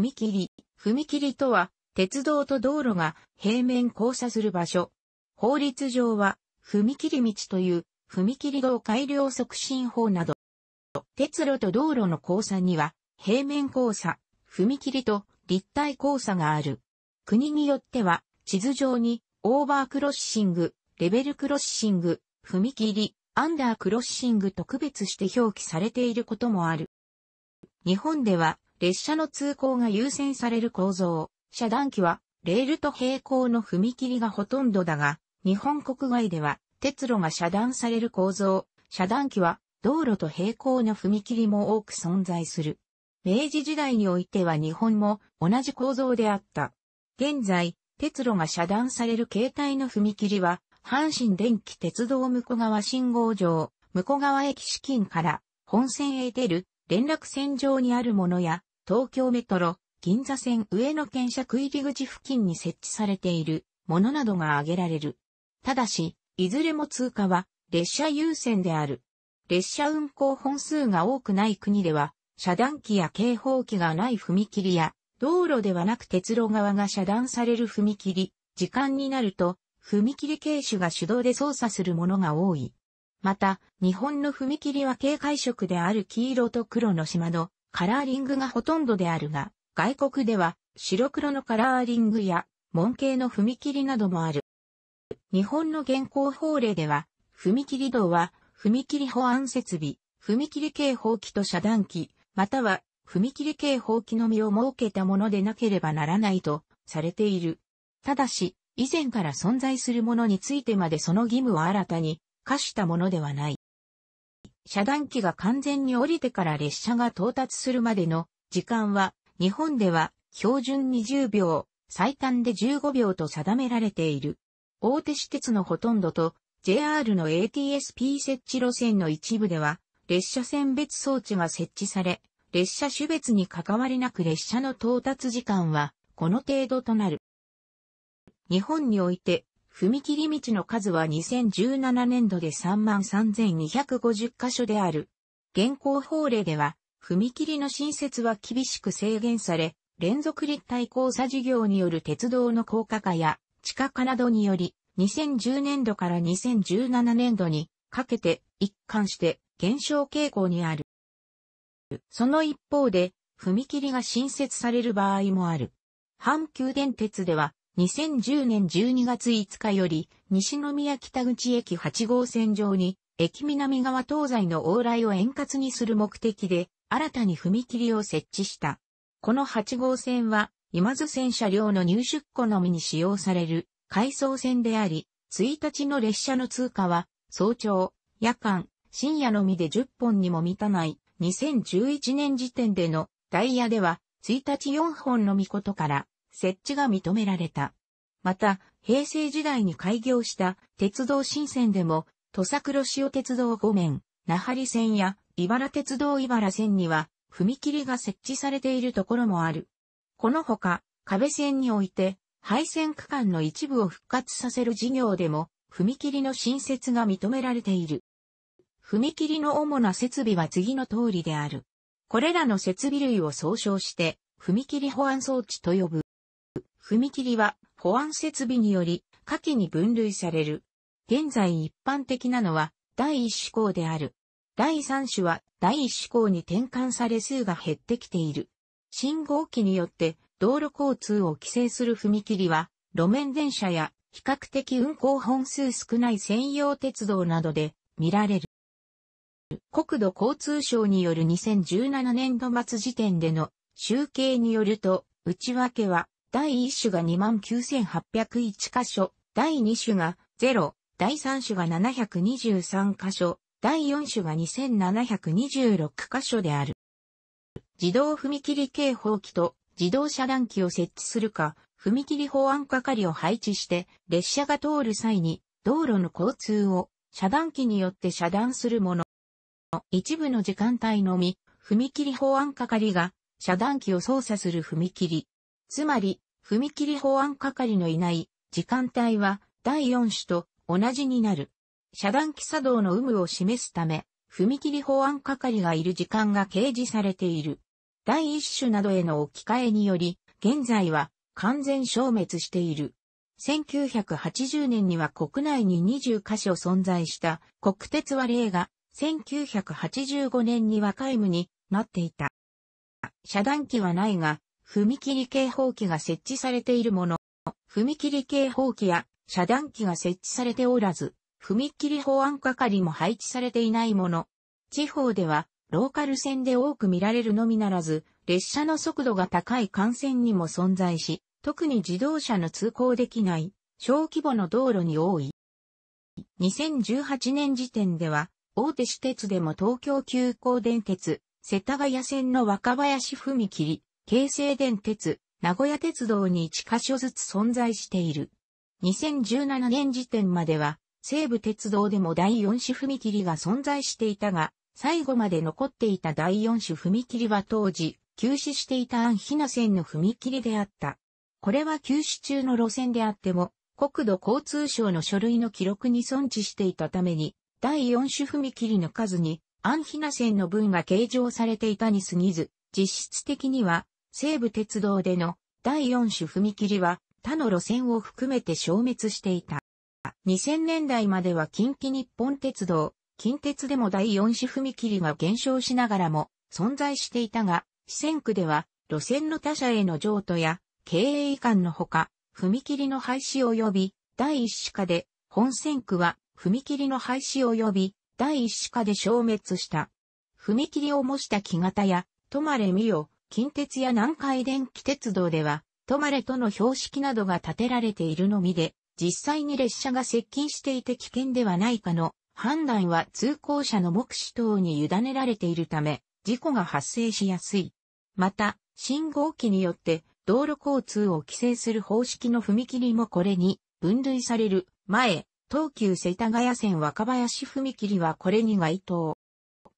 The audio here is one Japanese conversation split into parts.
踏切。踏切とは、鉄道と道路が平面交差する場所。法律上は、踏切道という、踏切道改良促進法など、鉄路と道路の交差には、平面交差、踏切と立体交差がある。国によっては、地図上に、オーバークロッシング、レベルクロッシング、踏切、アンダークロッシングと区別して表記されていることもある。日本では、列車の通行が優先される構造。遮断機は、レールと平行の踏切がほとんどだが、日本国外では、鉄路が遮断される構造。遮断機は、道路と平行の踏切も多く存在する。明治時代においては日本も同じ構造であった。現在、鉄路が遮断される形態の踏切は、阪神電気鉄道向川信号場、向川駅資金から本線へ出る連絡線上にあるものや、東京メトロ、銀座線上野県社区入り口付近に設置されているものなどが挙げられる。ただし、いずれも通過は列車優先である。列車運行本数が多くない国では、遮断機や警報機がない踏切や、道路ではなく鉄路側が遮断される踏切、時間になると、踏切警視が手動で操作するものが多い。また、日本の踏切は警戒色である黄色と黒の島のカラーリングがほとんどであるが、外国では白黒のカラーリングや門形の踏切などもある。日本の現行法令では、踏切道は踏切保安設備、踏切警報器と遮断機、または踏切警報器のみを設けたものでなければならないとされている。ただし、以前から存在するものについてまでその義務を新たに課したものではない。遮断機が完全に降りてから列車が到達するまでの時間は、日本では標準20秒、最短で15秒と定められている。大手私鉄のほとんどと JR の ATSP 設置路線の一部では、列車選別装置が設置され、列車種別に関わりなく列車の到達時間は、この程度となる。日本において、踏切道の数は2017年度で33,250箇所である。現行法令では、踏切の新設は厳しく制限され、連続立体交差事業による鉄道の高架化や地下化などにより、2010年度から2017年度にかけて一貫して減少傾向にある。その一方で、踏切が新設される場合もある。阪急電鉄では、2010年12月5日より、西宮北口駅8号線上に、駅南側東西の往来を円滑にする目的で、新たに踏切を設置した。この8号線は、今津線車両の入出庫のみに使用される、回送線であり、1日の列車の通過は、早朝、夜間、深夜のみで10本にも満たない、2011年時点でのダイヤでは、1日4本のみことから、設置が認められた。また、平成時代に開業した鉄道新線でも、土佐黒潮鉄道5面、那覇線や茨鉄道茨線には、踏切が設置されているところもある。このほか、壁線において、廃線区間の一部を復活させる事業でも、踏切の新設が認められている。踏切の主な設備は次の通りである。これらの設備類を総称して、踏切保安装置と呼ぶ。踏切は保安設備により下記に分類される。現在一般的なのは第一種項である。第三種は第一種項に転換され数が減ってきている。信号機によって道路交通を規制する踏切は路面電車や比較的運行本数少ない専用鉄道などで見られる。国土交通省による2017年度末時点での集計によると、内訳は第1種が29,801箇所、第2種が0、第3種が723箇所、第4種が2726箇所である。自動踏切警報機と自動遮断機を設置するか、踏切保安係を配置して、列車が通る際に、道路の交通を遮断機によって遮断するもの。一部の時間帯のみ、踏切保安係が遮断機を操作する踏切。つまり、踏切保安係のいない時間帯は第4種と同じになる。遮断機作動の有無を示すため、踏切保安係がいる時間が掲示されている。第1種などへの置き換えにより、現在は完全消滅している。1980年には国内に20カ所存在した国鉄は例が1985年には皆無になっていた。遮断機はないが、踏切警報器が設置されているもの、踏切警報器や遮断機が設置されておらず、踏切保安係も配置されていないもの。地方では、ローカル線で多く見られるのみならず、列車の速度が高い幹線にも存在し、特に自動車の通行できない小規模の道路に多い。2018年時点では、大手私鉄でも東京急行電鉄、世田谷線の若林踏切、京成電鉄、名古屋鉄道に1箇所ずつ存在している。2017年時点までは、西武鉄道でも第4種踏切が存在していたが、最後まで残っていた第4種踏切は当時、休止していた安比奈線の踏切であった。これは休止中の路線であっても、国土交通省の書類の記録に存置していたために、第4種踏切の数に、安比奈線の分が計上されていたに過ぎず、実質的には西武鉄道での第4種踏切は他の路線を含めて消滅していた。2000年代までは近畿日本鉄道、近鉄でも第4種踏切が減少しながらも存在していたが、四川区では路線の他社への譲渡や経営移管のほか、踏切の廃止及び第一種化で、本線区は踏切の廃止及び第一種化で消滅した。踏切を模した木型や、トまれミよ。近鉄や南海電気鉄道では、止まれとの標識などが建てられているのみで、実際に列車が接近していて危険ではないかの判断は通行者の目視等に委ねられているため、事故が発生しやすい。また、信号機によって道路交通を規制する方式の踏切もこれに分類される前、東急世田谷線若林踏切はこれに該当。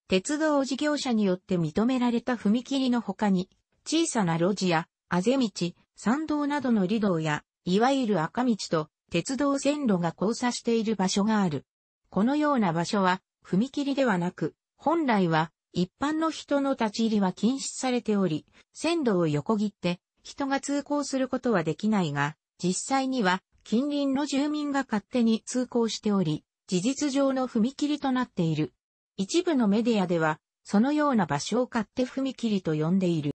鉄道事業者によって認められた踏切の他に、小さな路地や、あぜ道、参道などの離道や、いわゆる赤道と鉄道線路が交差している場所がある。このような場所は、踏切ではなく、本来は一般の人の立ち入りは禁止されており、線路を横切って人が通行することはできないが、実際には近隣の住民が勝手に通行しており、事実上の踏切となっている。一部のメディアでは、そのような場所を買って踏切と呼んでいる。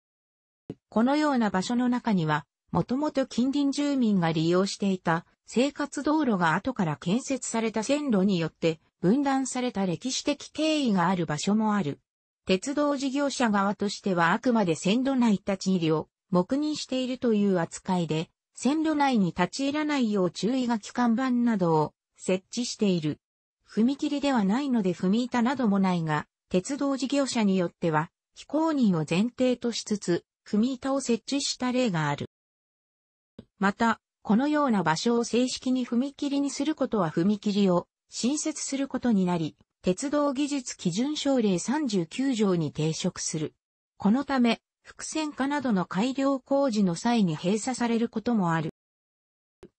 このような場所の中には、もともと近隣住民が利用していた生活道路が後から建設された線路によって分断された歴史的経緯がある場所もある。鉄道事業者側としてはあくまで線路内立ち入りを黙認しているという扱いで、線路内に立ち入らないよう注意書き看板などを設置している。踏切ではないので踏板などもないが、鉄道事業者によっては、非公認を前提としつつ、踏板を設置した例がある。また、このような場所を正式に踏切にすることは踏切を新設することになり、鉄道技術基準省令39条に抵触する。このため、複線化などの改良工事の際に閉鎖されることもある。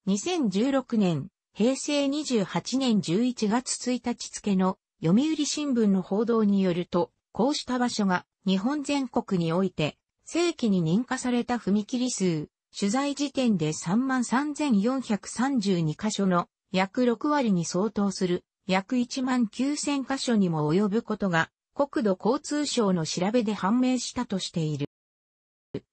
2016年、平成28年11月1日付の読売新聞の報道によると、こうした場所が日本全国において正規に認可された踏切数、取材時点で33,432箇所の約6割に相当する約19,000箇所にも及ぶことが国土交通省の調べで判明したとしている。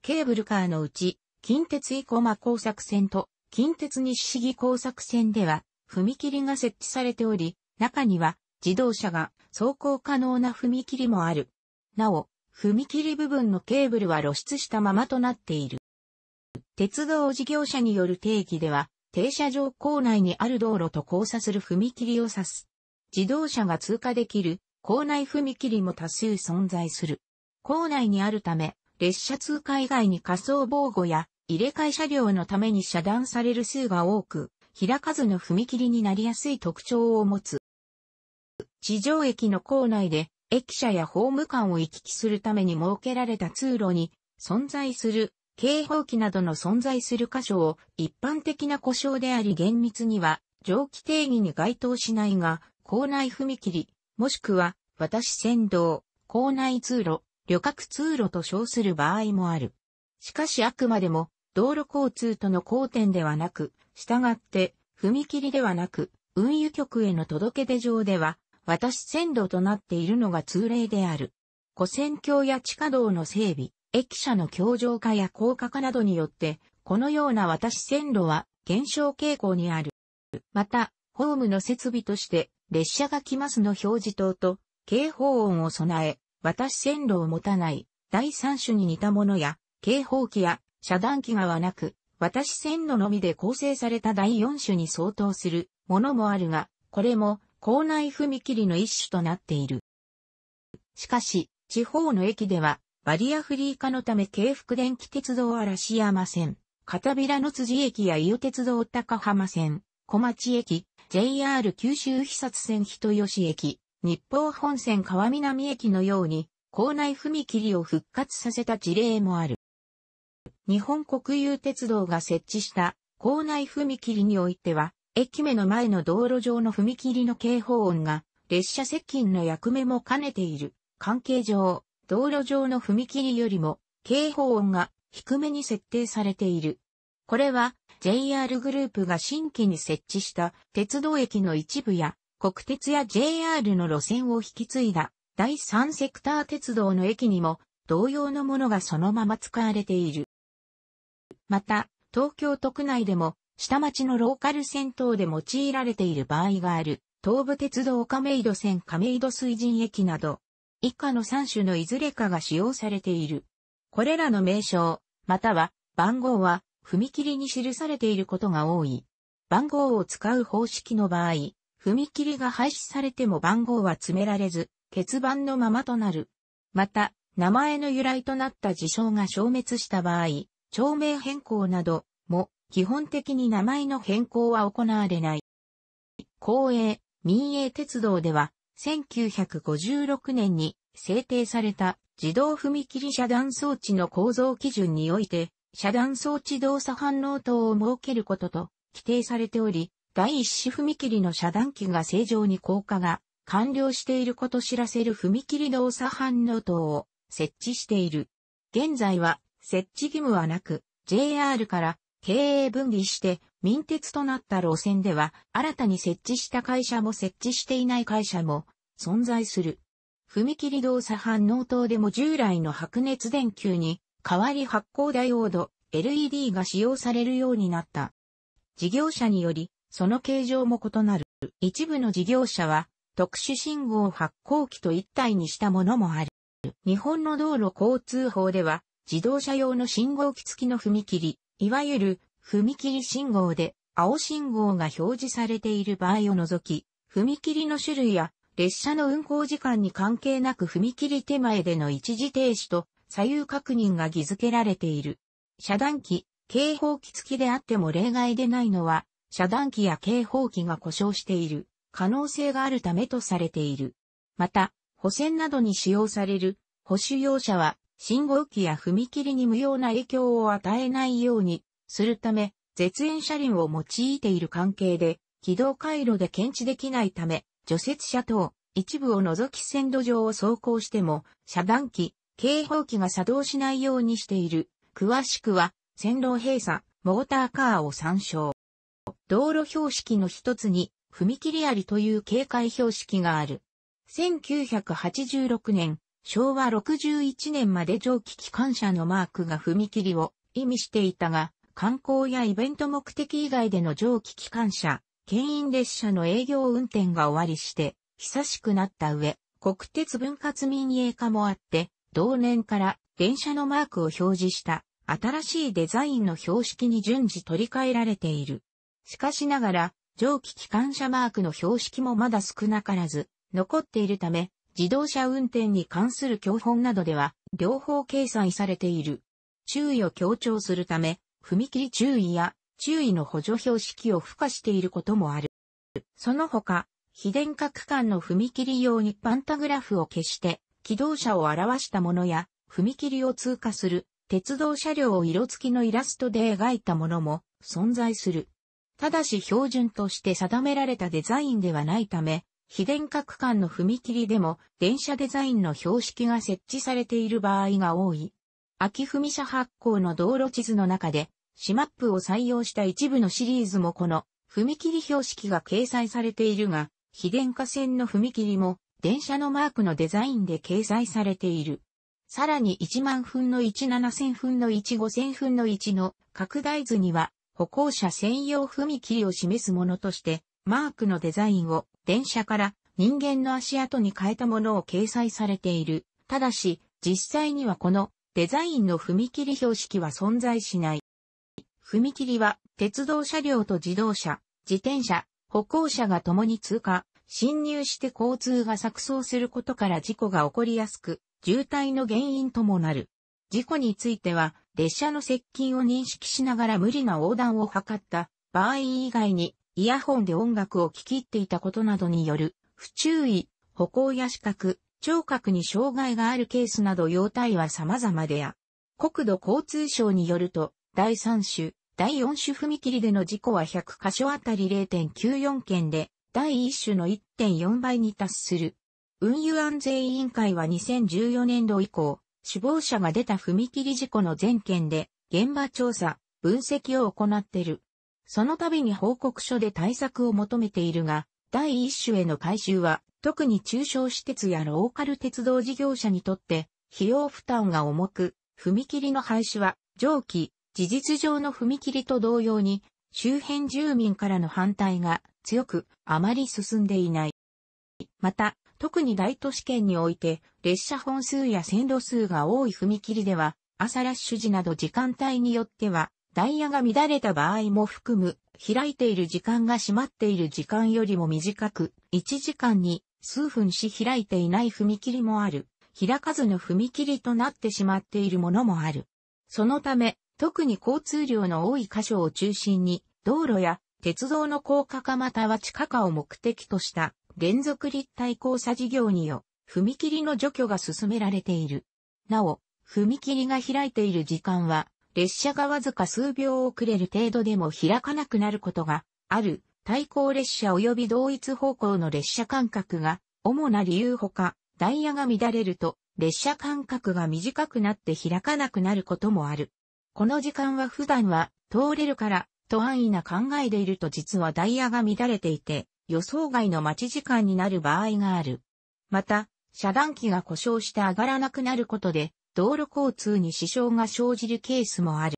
ケーブルカーのうち近鉄生駒工作線と近鉄西市議工作線では、踏切が設置されており、中には自動車が走行可能な踏切もある。なお、踏切部分のケーブルは露出したままとなっている。鉄道事業者による定義では、停車場構内にある道路と交差する踏切を指す。自動車が通過できる構内踏切も多数存在する。構内にあるため、列車通過以外に仮想防護や入れ替え車両のために遮断される数が多く、開かずの踏切になりやすい特徴を持つ。地上駅の構内で、駅舎やホーム間を行き来するために設けられた通路に、存在する、警報器などの存在する箇所を一般的な故障であり厳密には蒸気定義に該当しないが、構内踏切、もしくは私先導、構内通路、旅客通路と称する場合もある。しかしあくまでも道路交通との交点ではなく、従って、踏切ではなく、運輸局への届け出上では、私線路となっているのが通例である。古線橋や地下道の整備、駅舎の強情化や高架化などによって、このような私線路は減少傾向にある。また、ホームの設備として、列車が来ますの表示灯と、警報音を備え、私線路を持たない、第三種に似たものや、警報機や遮断機がはなく、私線路のみで構成された第4種に相当するものもあるが、これも校内踏切の一種となっている。しかし、地方の駅では、バリアフリー化のため京福電気鉄道嵐山線、片平の辻駅や伊予鉄道高浜線、小町駅、JR 九州肥薩線人吉駅、日報本線川南駅のように、校内踏切を復活させた事例もある。日本国有鉄道が設置した校内踏切においては、駅目の前の道路上の踏切の警報音が列車接近の役目も兼ねている。関係上、道路上の踏切よりも警報音が低めに設定されている。これは JR グループが新規に設置した鉄道駅の一部や国鉄や JR の路線を引き継いだ第三セクター鉄道の駅にも同様のものがそのまま使われている。また、東京都区内でも、下町のローカル線等で用いられている場合がある、東武鉄道亀戸線亀戸水神駅など、以下の3種のいずれかが使用されている。これらの名称、または番号は踏切に記されていることが多い。番号を使う方式の場合、踏切が廃止されても番号は詰められず、欠番のままとなる。また、名前の由来となった事象が消滅した場合、町名変更なども基本的に名前の変更は行われない。公営、民営鉄道では、1956年に制定された自動踏切遮断装置の構造基準において、遮断装置動作反応等を設けることと規定されており、第一種踏切の遮断機が正常に効果が完了していること知らせる踏切動作反応等を設置している。現在は設置義務はなく、JR から経営分離して民鉄となった路線では、新たに設置した会社も設置していない会社も存在する。踏切動作反応灯でも従来の白熱電球に代わり発光ダイオード LED が使用されるようになった。事業者により、その形状も異なる。一部の事業者は特殊信号発光器と一体にしたものもある。日本の道路交通法では自動車用の信号機付きの踏切、いわゆる踏切信号で青信号が表示されている場合を除き、踏切の種類や列車の運行時間に関係なく踏切手前での一時停止と左右確認が義付けられている。遮断機、警報機付きであっても例外でないのは、遮断機や警報機が故障している可能性があるためとされている。また、補線などに使用される保守用車は信号機や踏切に無用な影響を与えないようにするため、絶縁車輪を用いている関係で、軌道回路で検知できないため、除雪車等、一部を除き線路上を走行しても、遮断機、警報機が作動しないようにしている。詳しくは、線路閉鎖、モーターカーを参照。道路標識の一つに、踏切ありという警戒標識がある。1986年、昭和61年まで蒸気機関車のマークが踏切を意味していたが、観光やイベント目的以外での蒸気機関車、牽引列車の営業運転が終わりして、久しくなった上、国鉄分割民営化もあって、同年から電車のマークを表示した新しいデザインの標識に順次取り替えられている。しかしながら、蒸気機関車マークの標識もまだ少なからず残っているため、自動車運転に関する教本などでは、両方掲載されている。注意を強調するため、踏切注意や注意の補助標識を付加していることもある。その他、非電化区間の踏切用にパンタグラフを消して、機動車を表したものや、踏切を通過する鉄道車両を色付きのイラストで描いたものも存在する。ただし標準として定められたデザインではないため、非電区間の踏切でも電車デザインの標識が設置されている場合が多い。秋踏車発行の道路地図の中で、シマップを採用した一部のシリーズもこの踏切標識が掲載されているが、非電化線の踏切も電車のマークのデザインで掲載されている。さらに1万分の1、7000分の1、5000分の1の拡大図には歩行者専用踏切を示すものとしてマークのデザインを電車から人間の足跡に変えたものを掲載されている。ただし、実際にはこのデザインの踏切標識は存在しない。踏切は鉄道車両と自動車、自転車、歩行者が共に通過、侵入して交通が錯綜することから事故が起こりやすく、渋滞の原因ともなる。事故については、列車の接近を認識しながら無理な横断を図った場合以外に、イヤホンで音楽を聴き入っていたことなどによる、不注意、歩行や視覚、聴覚に障害があるケースなど様体は様々であ。国土交通省によると、第3種、第4種踏切での事故は100箇所あたり0.94件で、第1種の1.4倍に達する。運輸安全委員会は2014年度以降、死亡者が出た踏切事故の全件で、現場調査、分析を行っている。その度に報告書で対策を求めているが、第一種への回収は、特に中小私鉄やローカル鉄道事業者にとって、費用負担が重く、踏切の廃止は、上記、事実上の踏切と同様に、周辺住民からの反対が強く、あまり進んでいない。また、特に大都市圏において、列車本数や線路数が多い踏切では、朝ラッシュ時など時間帯によっては、ダイヤが乱れた場合も含む、開いている時間が閉まっている時間よりも短く、1時間に数分し開いていない踏切もある。開かずの踏切となってしまっているものもある。そのため、特に交通量の多い箇所を中心に、道路や鉄道の高架化または地下化を目的とした連続立体交差事業によ、踏切の除去が進められている。なお、踏切が開いている時間は列車がわずか数秒遅れる程度でも開かなくなることがある、対向列車及び同一方向の列車間隔が主な理由ほか、ダイヤが乱れると列車間隔が短くなって開かなくなることもある。この時間は普段は通れるからと安易な考えでいると実はダイヤが乱れていて予想外の待ち時間になる場合がある。また、遮断機が故障して上がらなくなることで道路交通に支障が生じるケースもある。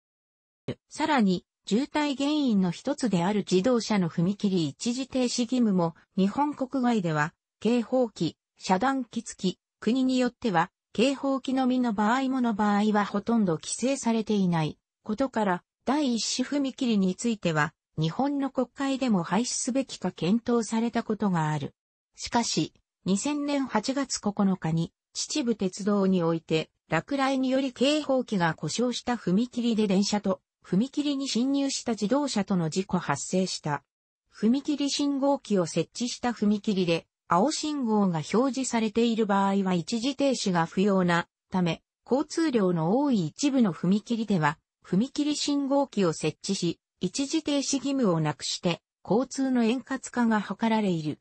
さらに、渋滞原因の一つである自動車の踏切一時停止義務も、日本国外では、警報機、遮断機付き、国によっては、警報機のみの場合もの場合はほとんど規制されていないことから、第一種踏切については、日本の国会でも廃止すべきか検討されたことがある。しかし、2000年8月9日に秩父鉄道において、落雷により警報器が故障した踏切で電車と、踏切に侵入した自動車との事故発生した。踏切信号機を設置した踏切で、青信号が表示されている場合は一時停止が不要なため、交通量の多い一部の踏切では、踏切信号機を設置し、一時停止義務をなくして、交通の円滑化が図られいる。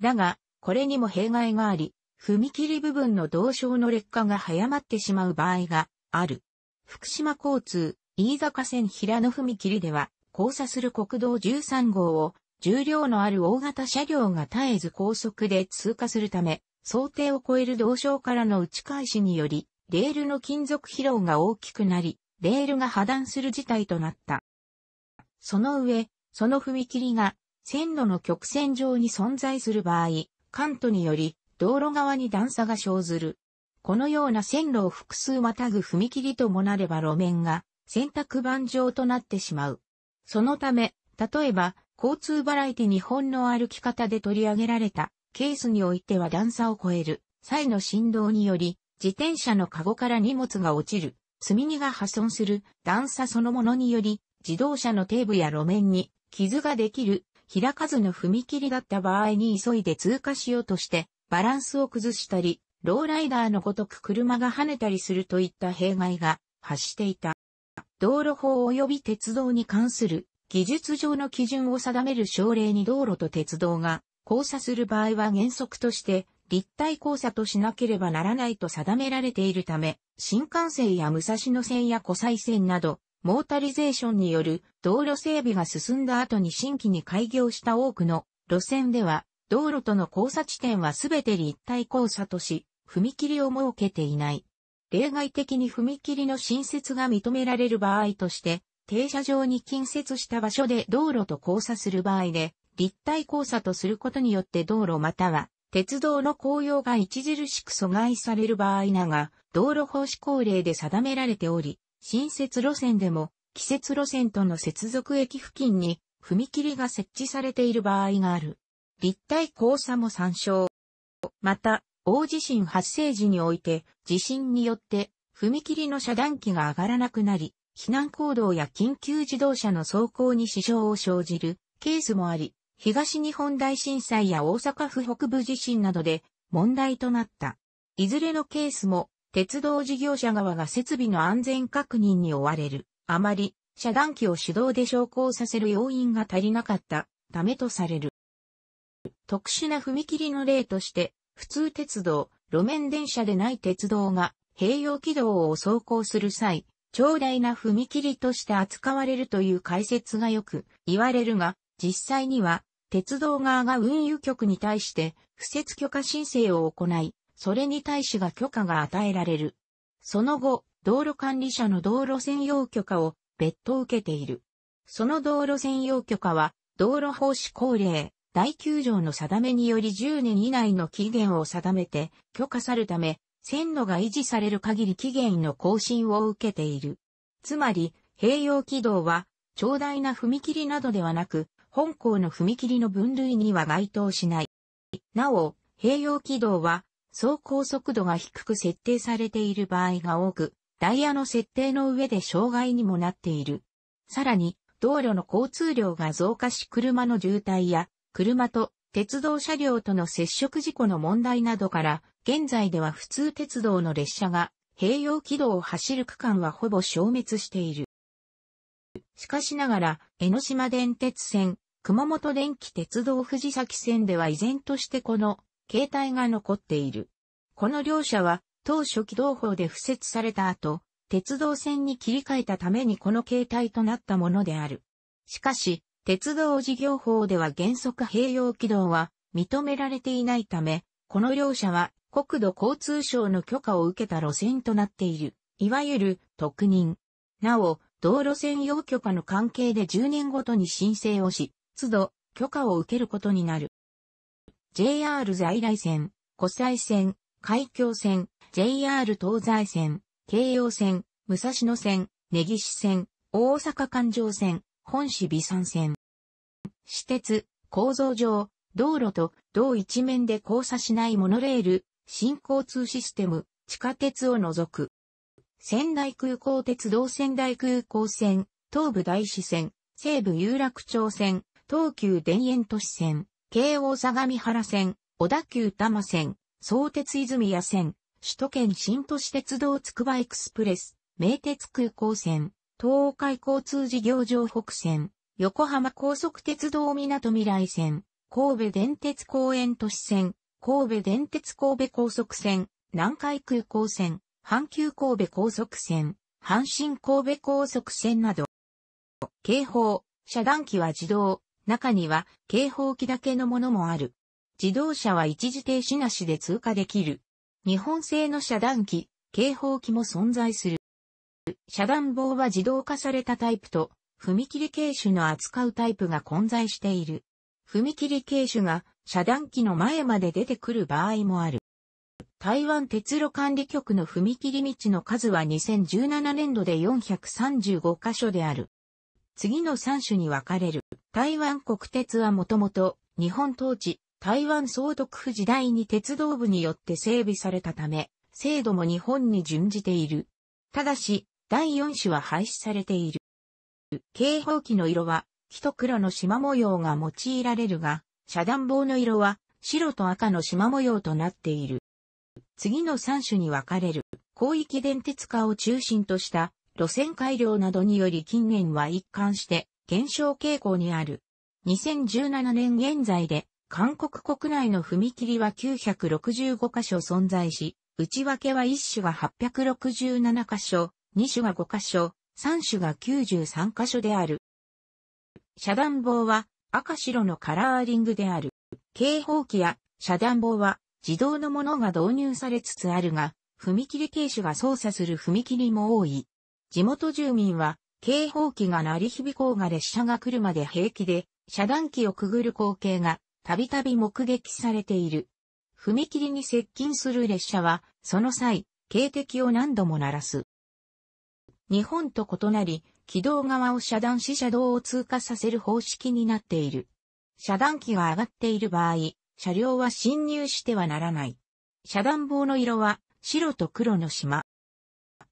だが、これにも弊害があり、踏切部分の同床の劣化が早まってしまう場合がある。福島交通、飯坂線平野踏切では、交差する国道13号を、重量のある大型車両が絶えず高速で通過するため、想定を超える同床からの打ち返しにより、レールの金属疲労が大きくなり、レールが破断する事態となった。その上、その踏切が線路の曲線上に存在する場合、関東により道路側に段差が生ずる。このような線路を複数またぐ踏切ともなれば路面が洗濯板状となってしまう。そのため、例えば、交通バラエティ日本の歩き方で取り上げられたケースにおいては段差を超える際の振動により、自転車のカゴから荷物が落ちる、積み荷が破損する段差そのものにより、自動車の底部や路面に傷ができる開かずの踏切だった場合に急いで通過しようとしてバランスを崩したり、ローライダーのごとく車が跳ねたりするといった弊害が発していた。道路法及び鉄道に関する技術上の基準を定める省令に道路と鉄道が交差する場合は原則として立体交差としなければならないと定められているため、新幹線や武蔵野線や湖西線など、モータリゼーションによる道路整備が進んだ後に新規に開業した多くの路線では道路との交差地点はすべて立体交差とし、踏切を設けていない。例外的に踏切の新設が認められる場合として、停車場に近接した場所で道路と交差する場合で、立体交差とすることによって道路または鉄道の公用が著しく阻害される場合なが、道路法施行令で定められており、新設路線でも、季節路線との接続駅付近に踏切が設置されている場合がある。立体交差も参照。また、大地震発生時において、地震によって踏切の遮断機が上がらなくなり、避難行動や緊急自動車の走行に支障を生じるケースもあり、東日本大震災や大阪府北部地震などで問題となった。いずれのケースも、鉄道事業者側が設備の安全確認に追われる。あまり、遮断機を手動で昇降させる要因が足りなかったためとされる。特殊な踏切の例として、普通鉄道、路面電車でない鉄道が併用軌道を走行する際、長大な踏切として扱われるという解説がよく言われるが、実際には鉄道側が運輸局に対して不設許可申請を行い、それに対しが許可が与えられる。その後、道路管理者の道路専用許可を別途受けている。その道路専用許可は、道路法施行令、大9条の定めにより10年以内の期限を定めて許可さるため、線路が維持される限り期限の更新を受けている。つまり、併用軌道は、長大な踏切などではなく、本校の踏切の分類には該当しない。なお、併用軌道は、走行速度が低く設定されている場合が多く、ダイヤの設定の上で障害にもなっている。さらに、道路の交通量が増加し車の渋滞や車と鉄道車両との接触事故の問題などから、現在では普通鉄道の列車が併用軌道を走る区間はほぼ消滅している。しかしながら、江ノ島電鉄線、熊本電気鉄道藤崎線では依然としてこの形態が残っている。この両車は当初軌道法で付設された後、鉄道線に切り替えたためにこの形態となったものである。しかし、鉄道事業法では原則併用軌道は認められていないため、この両社は国土交通省の許可を受けた路線となっている、いわゆる特任。なお、道路専用許可の関係で10年ごとに申請をし、都度許可を受けることになる。JR 在来線、湖西線、海峡線、JR 東西線、京葉線、武蔵野線、根岸線、大阪環状線、本市美山線。私鉄、構造上、道路と同一面で交差しないモノレール、新交通システム、地下鉄を除く。仙台空港鉄道仙台空港線、東武大師線、西武有楽町線、東急田園都市線、京王相模原線、小田急多摩線、相鉄泉谷線、首都圏新都市鉄道つくばエクスプレス、名鉄空港線、東海交通事業場北線、横浜高速鉄道港未来線、神戸電鉄公園都市線、神戸電鉄神戸高速線、南海空港線、阪急神戸高速線、阪神神戸高速線など。警報、遮断機は自動、中には警報機だけのものもある。自動車は一時停止なしで通過できる。日本製の遮断機、警報機も存在する。遮断棒は自動化されたタイプと踏切形種の扱うタイプが混在している。踏切形種が遮断機の前まで出てくる場合もある。台湾鉄路管理局の踏切道の数は2017年度で435箇所である。次の3種に分かれる。台湾国鉄はもともと日本統治、台湾総督府時代に鉄道部によって整備されたため、制度も日本に準じている。ただし、第4種は廃止されている。警報器の色は、木と黒の縞模様が用いられるが、遮断棒の色は、白と赤の縞模様となっている。次の3種に分かれる、広域電鉄化を中心とした、路線改良などにより近年は一貫して、減少傾向にある。2017年現在で、韓国国内の踏切は965箇所存在し、内訳は1種が867箇所、2種が5箇所、3種が93箇所である。遮断棒は赤白のカラーリングである。警報器や遮断棒は自動のものが導入されつつあるが、踏切警視が操作する踏切も多い。地元住民は警報器が鳴り響こうが列車が来るまで平気で遮断機をくぐる光景がたびたび目撃されている。踏切に接近する列車はその際、警笛を何度も鳴らす。日本と異なり、軌道側を遮断し車道を通過させる方式になっている。遮断機が上がっている場合、車両は侵入してはならない。遮断棒の色は白と黒の島。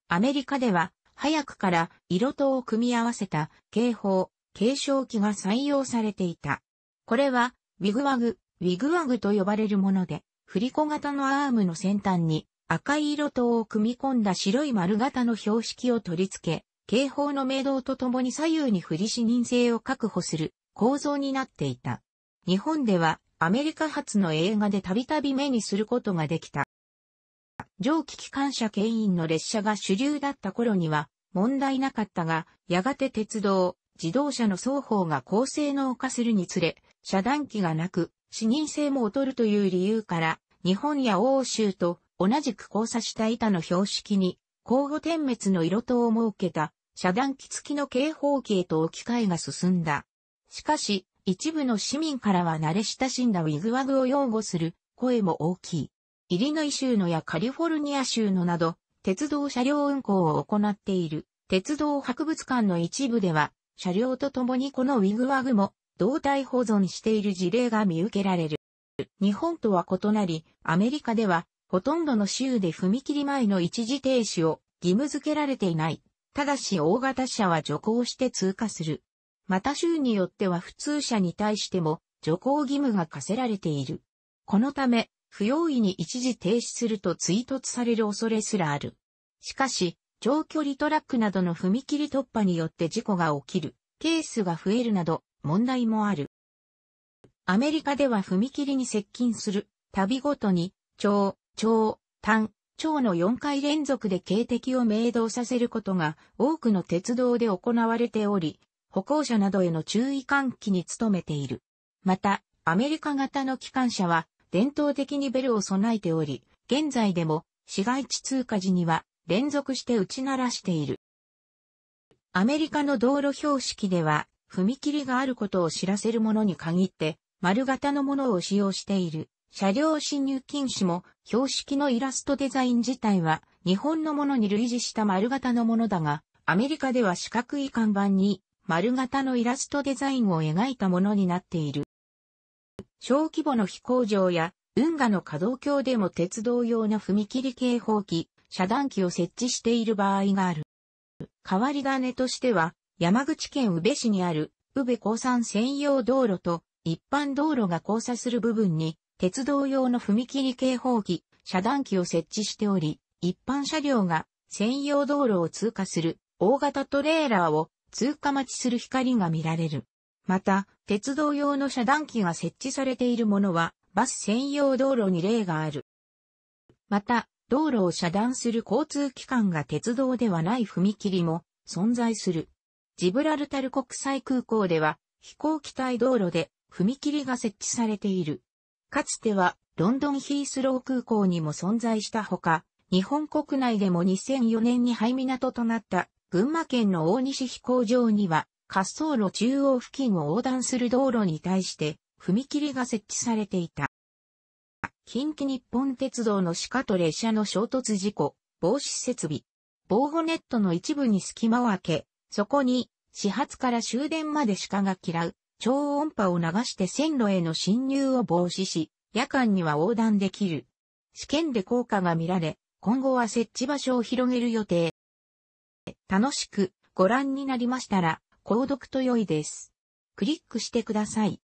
アメリカでは早くから色灯を組み合わせた警報、警鐘機が採用されていた。これはウィグワグ、ウィグワグと呼ばれるもので、振り子型のアームの先端に赤い色灯を組み込んだ白い丸型の標識を取り付け、警報の明動とともに左右に振り視認性を確保する構造になっていた。日本ではアメリカ発の映画でたびたび目にすることができた。蒸気機関車牽引の列車が主流だった頃には問題なかったが、やがて鉄道、自動車の双方が高性能化するにつれ、遮断機がなく、視認性も劣るという理由から、日本や欧州と同じく交差した板の標識に、交互点滅の色灯を設けた、遮断機付きの警報機へと置き換えが進んだ。しかし、一部の市民からは慣れ親しんだウィグワグを擁護する声も大きい。イリノイ州のやカリフォルニア州のなど、鉄道車両運行を行っている鉄道博物館の一部では、車両と共にこのウィグワグも胴体保存している事例が見受けられる。日本とは異なり、アメリカではほとんどの州で踏切前の一時停止を義務付けられていない。ただし大型車は徐行して通過する。また州によっては普通車に対しても徐行義務が課せられている。このため、不用意に一時停止すると追突される恐れすらある。しかし、長距離トラックなどの踏切突破によって事故が起きる、ケースが増えるなど、問題もある。アメリカでは踏切に接近する、旅ごとに、超長、短、長の4回連続で警笛を明動させることが多くの鉄道で行われており、歩行者などへの注意喚起に努めている。また、アメリカ型の機関車は伝統的にベルを備えており、現在でも市街地通過時には連続して打ち鳴らしている。アメリカの道路標識では踏切があることを知らせるものに限って丸型のものを使用している。車両進入禁止も、標識のイラストデザイン自体は、日本のものに類似した丸型のものだが、アメリカでは四角い看板に、丸型のイラストデザインを描いたものになっている。小規模の飛行場や、運河の可動橋でも鉄道用の踏切警報器、遮断機を設置している場合がある。変わり種としては、山口県宇部市にある、宇部鉱山専用道路と、一般道路が交差する部分に、鉄道用の踏切警報器、遮断機を設置しており、一般車両が専用道路を通過する大型トレーラーを通過待ちする光が見られる。また、鉄道用の遮断機が設置されているものは、バス専用道路に例がある。また、道路を遮断する交通機関が鉄道ではない踏切も存在する。ジブラルタル国際空港では、飛行機体道路で踏切が設置されている。かつてはロンドンヒースロー空港にも存在したほか、日本国内でも2004年に廃港となった群馬県の大西飛行場には滑走路中央付近を横断する道路に対して踏切が設置されていた。近畿日本鉄道の鹿と列車の衝突事故、防止設備、防護ネットの一部に隙間を開け、そこに始発から終電まで鹿が嫌う超音波を流して線路への侵入を防止し、夜間には横断できる。試験で効果が見られ、今後は設置場所を広げる予定。楽しくご覧になりましたら、購読と良いです。クリックしてください。